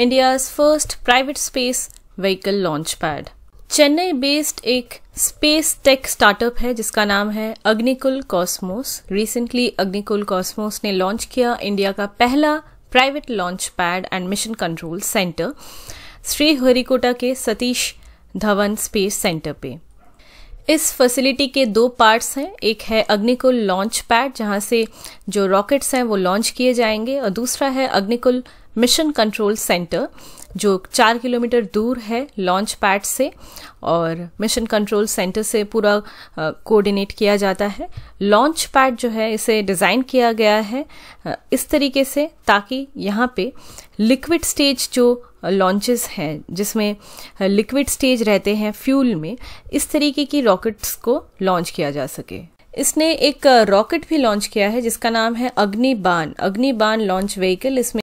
India's first private space vehicle launch pad Chennai based एक space tech startup है जिसका नाम है Agnikul Cosmos recently Agnikul Cosmos ने लॉन्च किया इंडिया का पहला private launch pad and mission control centre Sriharikota के सतीश धवन स्पेस सेंटर पे इस फैसिलिटी के दो पार्ट्स हैं एक है अग्निकुल लॉन्च पैड जहां से जो रॉकेट्स हैं वो लॉन्च किए जाएंगे और दूसरा है अग्निकुल मिशन कंट्रोल सेंटर जो चार किलोमीटर दूर है लॉन्च पैड से और मिशन कंट्रोल सेंटर से पूरा कोऑर्डिनेट किया जाता है लॉन्च पैड जो है इसे डिज़ाइन किया गया है इस तरीके से ताकि यहाँ पे लिक्विड स्टेज जो लॉन्चेस हैं जिसमें लिक्विड स्टेज रहते हैं फ्यूल में इस तरीके की रॉकेट्स को लॉन्च किया जा सके इसने एक रॉकेट भी लॉन्च किया है जिसका नाम है अग्निबान अग्निबान लॉन्च व्हीकल इसमें